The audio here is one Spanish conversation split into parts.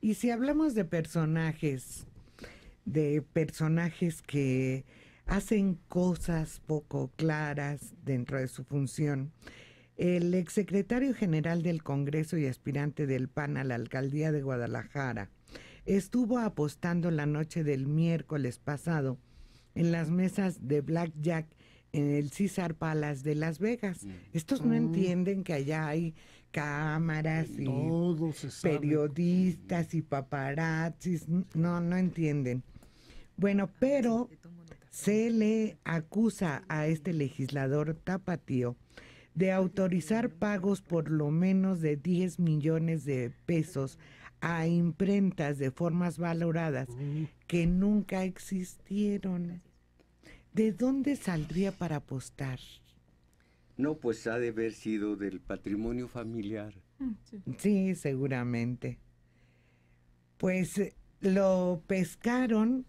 Y si hablamos de personajes, de personajes que hacen cosas poco claras dentro de su función, el exsecretario general del Congreso y aspirante del PAN a la alcaldía de Guadalajara estuvo apostando la noche del miércoles pasado en las mesas de Jack en el César Palace de Las Vegas. Mm. Estos no mm. entienden que allá hay cámaras y periodistas y paparazzis. No, no entienden. Bueno, pero se le acusa a este legislador tapatío de autorizar pagos por lo menos de 10 millones de pesos a imprentas de formas valoradas que nunca existieron. ¿de dónde saldría para apostar? No, pues ha de haber sido del patrimonio familiar. Mm, sí, seguramente. Pues eh, lo pescaron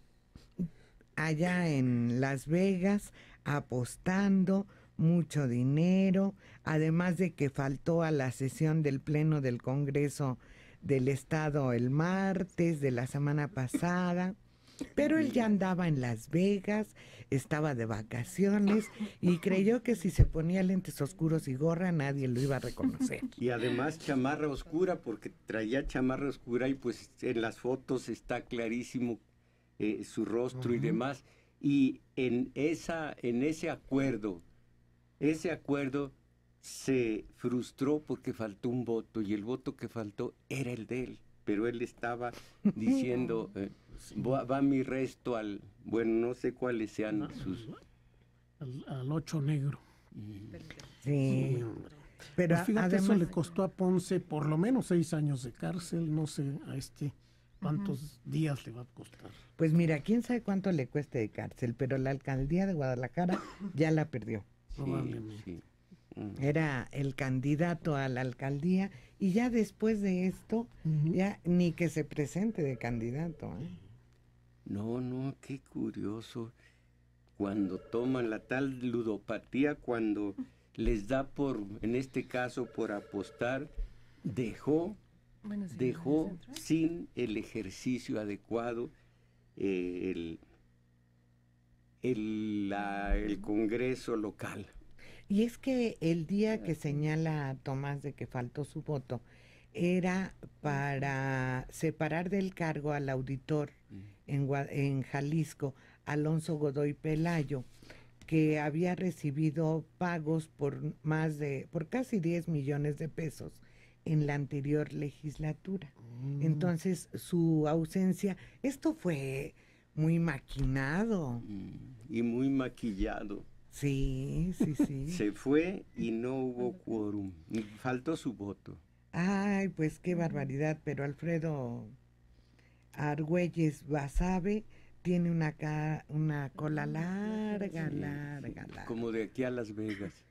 allá en Las Vegas apostando mucho dinero, además de que faltó a la sesión del Pleno del Congreso del Estado el martes de la semana pasada. Pero él ya andaba en Las Vegas, estaba de vacaciones y creyó que si se ponía lentes oscuros y gorra nadie lo iba a reconocer. Y además chamarra oscura, porque traía chamarra oscura y pues en las fotos está clarísimo eh, su rostro y demás. Y en, esa, en ese acuerdo, ese acuerdo se frustró porque faltó un voto y el voto que faltó era el de él, pero él estaba diciendo... Eh, Va, mi resto al, bueno, no sé cuáles sean sus... Al, ocho negro. Sí. Pero pues fíjate, además... eso le costó a Ponce por lo menos seis años de cárcel, no sé, a este cuántos días le va a costar. Pues mira, quién sabe cuánto le cueste de cárcel, pero la alcaldía de Guadalajara ya la perdió. Mm. Era el candidato a la alcaldía y ya después de esto, ya ni que se presente de candidato. ¿eh? No, no, qué curioso. Cuando toman la tal ludopatía, cuando les da por, en este caso, por apostar, dejó, dejó sin el ejercicio adecuado eh, el, el, Congreso local. Y es que el día que señala Tomás de que faltó su voto era para separar del cargo al auditor. Mm en, Jalisco, Alonso Godoy Pelayo, que había recibido pagos por más de, por casi 10 millones de pesos en la anterior legislatura. Mm. Entonces, su ausencia, esto fue muy maquinado. Mm, y muy maquillado. Sí, sí, sí. Se fue y no hubo quórum. Faltó su voto. Ay, pues qué barbaridad, pero Alfredo Argüelles Basabe tiene una, una cola larga, larga, larga. Como de aquí a Las Vegas.